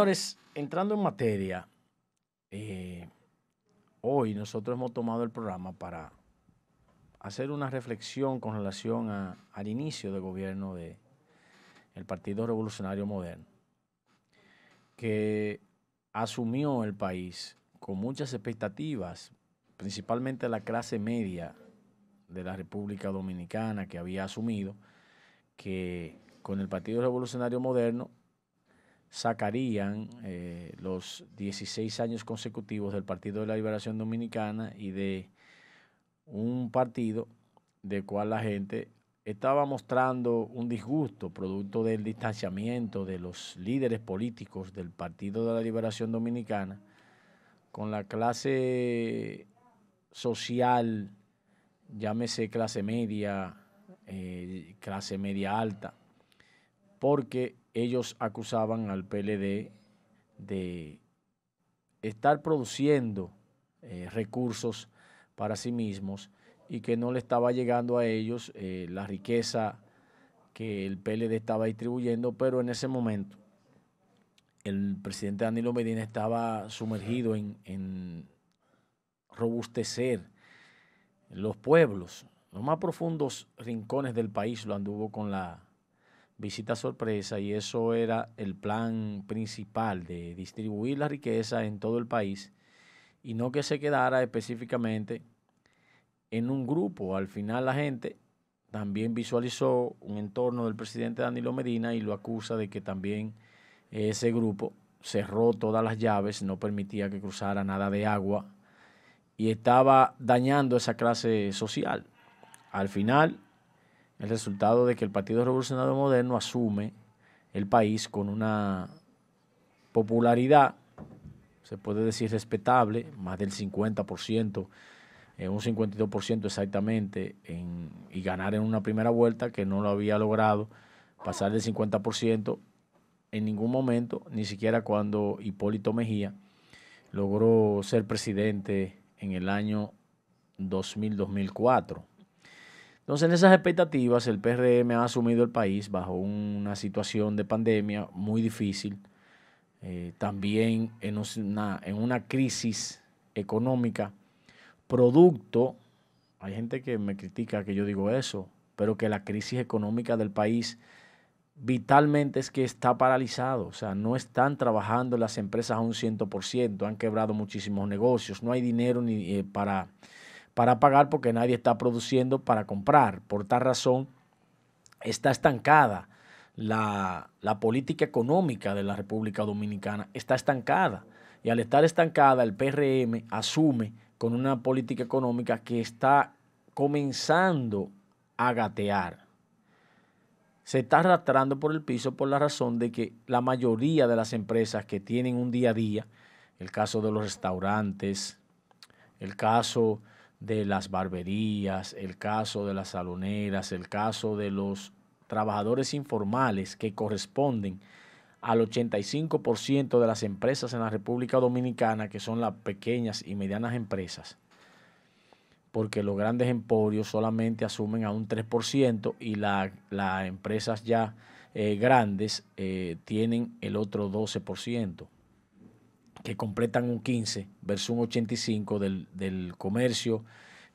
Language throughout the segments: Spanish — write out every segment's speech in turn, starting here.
señores, entrando en materia, eh, hoy nosotros hemos tomado el programa para hacer una reflexión con relación al inicio de gobierno del Partido Revolucionario Moderno, que asumió el país con muchas expectativas, principalmente la clase media de la República Dominicana que había asumido que con el Partido Revolucionario Moderno sacarían eh, los 16 años consecutivos del Partido de la Liberación Dominicana y de un partido de cual la gente estaba mostrando un disgusto producto del distanciamiento de los líderes políticos del Partido de la Liberación Dominicana con la clase social, llámese clase media, eh, clase media alta, porque ellos acusaban al PLD de estar produciendo eh, recursos para sí mismos y que no le estaba llegando a ellos eh, la riqueza que el PLD estaba distribuyendo, pero en ese momento el presidente Danilo Medina estaba sumergido en robustecer los pueblos, los más profundos rincones del país lo anduvo con la visita sorpresa y eso era el plan principal de distribuir la riqueza en todo el país y no que se quedara específicamente en un grupo. Al final la gente también visualizó un entorno del presidente Danilo Medina y lo acusa de que también ese grupo cerró todas las llaves, no permitía que cruzara nada de agua y estaba dañando esa clase social. Al final, el resultado de que el Partido Revolucionario Moderno asume el país con una popularidad, se puede decir respetable, más del 50%, eh, un 52% exactamente, y ganar en una primera vuelta que no lo había logrado, pasar del 50% en ningún momento, ni siquiera cuando Hipólito Mejía logró ser presidente en el año 2000-2004. Entonces, en esas expectativas, el PRM ha asumido el país bajo una situación de pandemia muy difícil, eh, también en una, crisis económica, producto, hay gente que me critica que yo digo eso, pero que la crisis económica del país vitalmente es que está paralizado, o sea, no están trabajando las empresas a un 100%, han quebrado muchísimos negocios, no hay dinero ni eh, para para pagar porque nadie está produciendo para comprar. Por tal razón, está estancada la, política económica de la República Dominicana, está estancada. Y al estar estancada, el PRM asume con una política económica que está comenzando a gatear. Se está arrastrando por el piso por la razón de que la mayoría de las empresas que tienen un día a día, el caso de los restaurantes, el caso de las barberías, el caso de las saloneras, el caso de los trabajadores informales que corresponden al 85% de las empresas en la República Dominicana, que son las pequeñas y medianas empresas, porque los grandes emporios solamente asumen a un 3% y las empresas ya eh, grandes eh, tienen el otro 12% que completan un 15 versus un 85 del, del comercio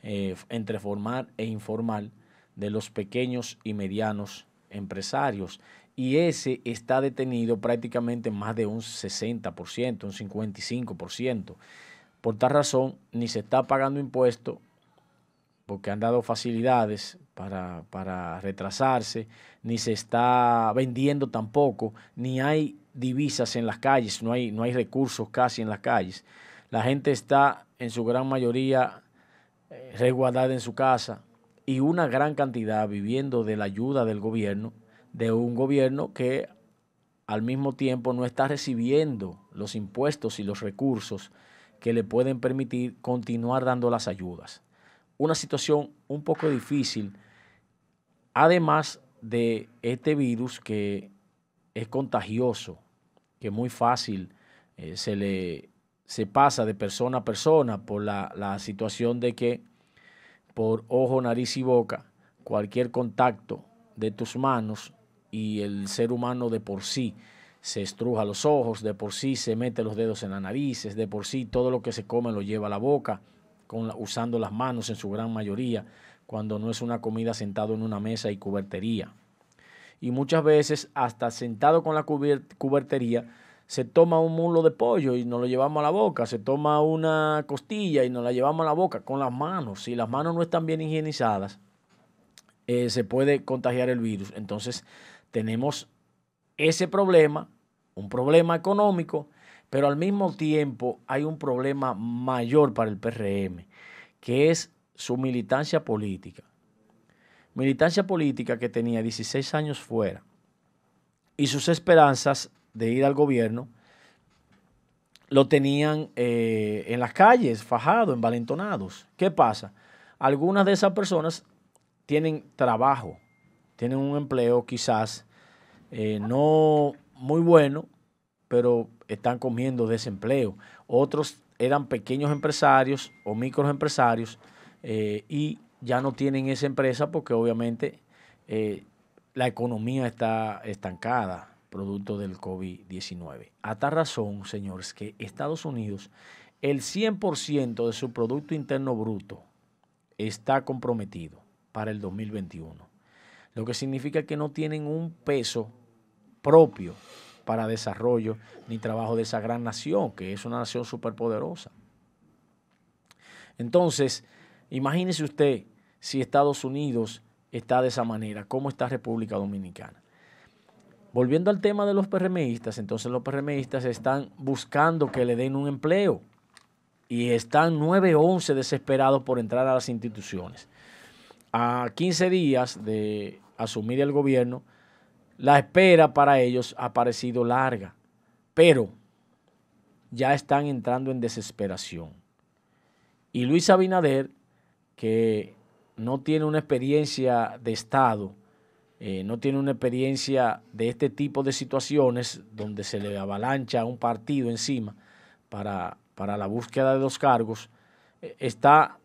eh, entre formal e informal de los pequeños y medianos empresarios. Y ese está detenido prácticamente más de un 60%, un 55%. Por tal razón, ni se está pagando impuesto porque han dado facilidades para, para retrasarse, ni se está vendiendo tampoco, ni hay divisas en las calles, no hay, no hay recursos casi en las calles. La gente está en su gran mayoría eh, resguardada en su casa y una gran cantidad viviendo de la ayuda del gobierno, de un gobierno que al mismo tiempo no está recibiendo los impuestos y los recursos que le pueden permitir continuar dando las ayudas. Una situación un poco difícil, además de este virus que es contagioso que muy fácil eh, se le se pasa de persona a persona por la, situación de que por ojo, nariz y boca, cualquier contacto de tus manos y el ser humano de por sí se estruja los ojos, de por sí se mete los dedos en las narices, de por sí todo lo que se come lo lleva a la boca, con usando las manos en su gran mayoría, cuando no es una comida sentado en una mesa y cubertería y muchas veces hasta sentado con la cubertería se toma un mulo de pollo y nos lo llevamos a la boca, se toma una costilla y nos la llevamos a la boca con las manos. Si las manos no están bien higienizadas, eh, se puede contagiar el virus. Entonces tenemos ese problema, un problema económico, pero al mismo tiempo hay un problema mayor para el PRM, que es su militancia política militancia política que tenía 16 años fuera y sus esperanzas de ir al gobierno lo tenían eh, en las calles, fajado, envalentonados. ¿Qué pasa? Algunas de esas personas tienen trabajo, tienen un empleo quizás eh, no muy bueno, pero están comiendo desempleo. Otros eran pequeños empresarios o microempresarios eh, y ya no tienen esa empresa porque obviamente eh, la economía está estancada producto del COVID-19. A tal razón, señores, que Estados Unidos, el 100% de su Producto Interno Bruto está comprometido para el 2021, lo que significa que no tienen un peso propio para desarrollo ni trabajo de esa gran nación, que es una nación superpoderosa. Entonces, imagínese usted si Estados Unidos está de esa manera, cómo está República Dominicana. Volviendo al tema de los PRMistas, entonces los PRMistas están buscando que le den un empleo y están 9-11 desesperados por entrar a las instituciones. A 15 días de asumir el gobierno, la espera para ellos ha parecido larga, pero ya están entrando en desesperación. Y Luis Abinader, que no tiene una experiencia de Estado, eh, no tiene una experiencia de este tipo de situaciones donde se le avalancha un partido encima para, para la búsqueda de los cargos, eh, está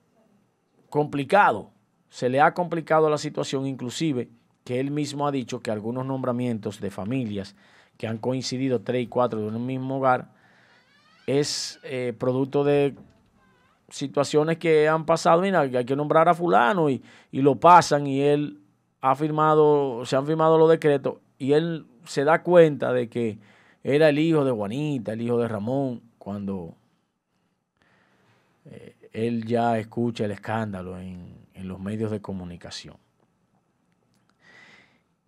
complicado. Se le ha complicado la situación, inclusive que él mismo ha dicho que algunos nombramientos de familias que han coincidido tres y cuatro de un mismo hogar es eh, producto de situaciones que han pasado, y hay que nombrar a fulano y, lo pasan y él ha firmado, se han firmado los decretos y él se da cuenta de que era el hijo de Juanita, el hijo de Ramón, cuando eh, él ya escucha el escándalo en, en los medios de comunicación.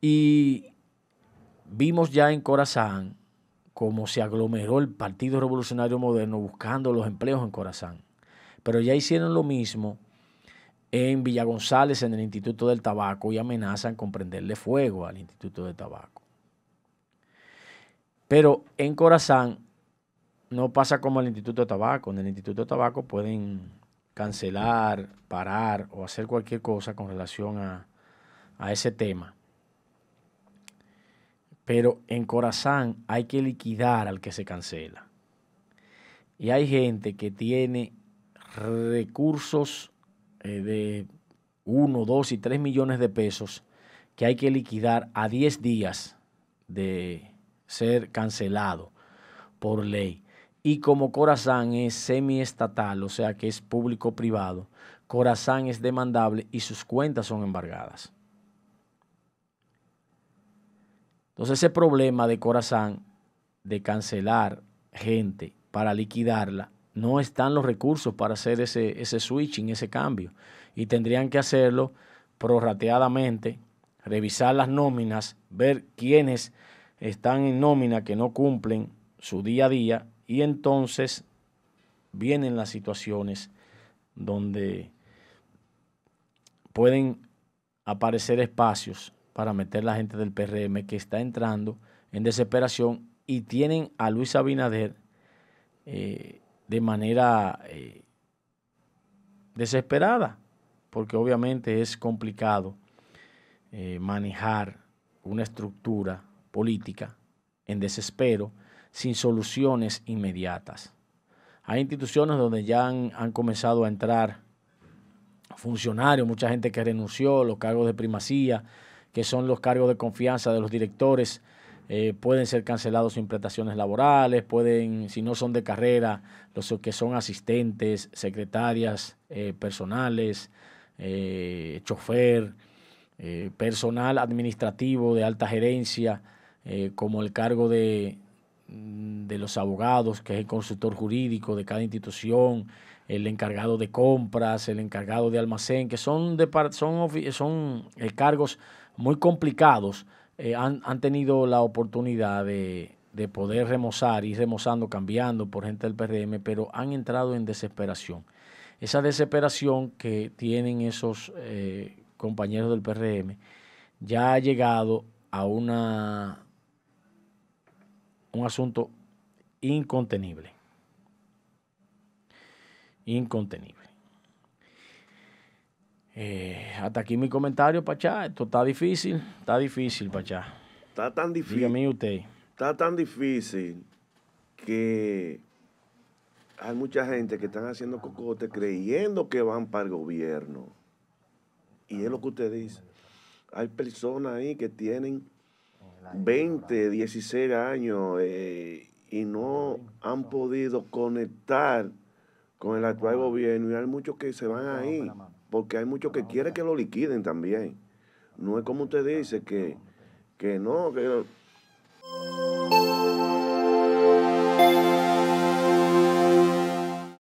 Y vimos ya en Corazán cómo se aglomeró el Partido Revolucionario Moderno buscando los empleos en Corazán. Pero ya hicieron lo mismo en Villa González, en el Instituto del Tabaco, y amenazan con prenderle fuego al Instituto del Tabaco. Pero en Corazán no pasa como el Instituto del Tabaco. En el Instituto del Tabaco pueden cancelar, parar o hacer cualquier cosa con relación a, a ese tema. Pero en Corazán hay que liquidar al que se cancela. Y hay gente que tiene recursos eh, de 1, 2 y 3 millones de pesos que hay que liquidar a 10 días de ser cancelado por ley. Y como Corazán es semiestatal, o sea que es público-privado, Corazán es demandable y sus cuentas son embargadas. Entonces ese problema de Corazán de cancelar gente para liquidarla no están los recursos para hacer ese, switching, ese cambio. Y tendrían que hacerlo prorrateadamente, revisar las nóminas, ver quiénes están en nómina que no cumplen su día a día y entonces vienen las situaciones donde pueden aparecer espacios para meter la gente del PRM que está entrando en desesperación y tienen a Luis Abinader eh, de manera eh, desesperada, porque obviamente es complicado eh, manejar una estructura política en desespero sin soluciones inmediatas. Hay instituciones donde ya han, han comenzado a entrar funcionarios, mucha gente que renunció, los cargos de primacía, que son los cargos de confianza de los directores eh, pueden ser cancelados prestaciones laborales, pueden, si no son de carrera, los que son asistentes, secretarias, eh, personales, eh, chofer, personal administrativo de alta gerencia, como el cargo de, mm, de los abogados, que es el consultor jurídico de cada institución, el encargado de compras, el encargado de almacén, que son, de, son, son cargos muy complicados eh, han, tenido la oportunidad de, poder remozar, ir remozando, cambiando por gente del PRM, pero han entrado en desesperación. Esa desesperación que tienen esos eh, compañeros del PRM ya ha llegado a una, un asunto incontenible. Incontenible. Eh, hasta aquí mi comentario, Pachá. Esto está difícil, está difícil, Pachá. Está tan difícil. Dígame usted. Está tan difícil que hay mucha gente que están haciendo cocote creyendo que van para el gobierno. Y es lo que usted dice. Hay personas ahí que tienen 20, 16 años eh, y no han podido conectar con el actual gobierno. Y hay muchos que se van ahí porque hay muchos que ah, quieren que lo liquiden también. No es como usted dice que, que no, que...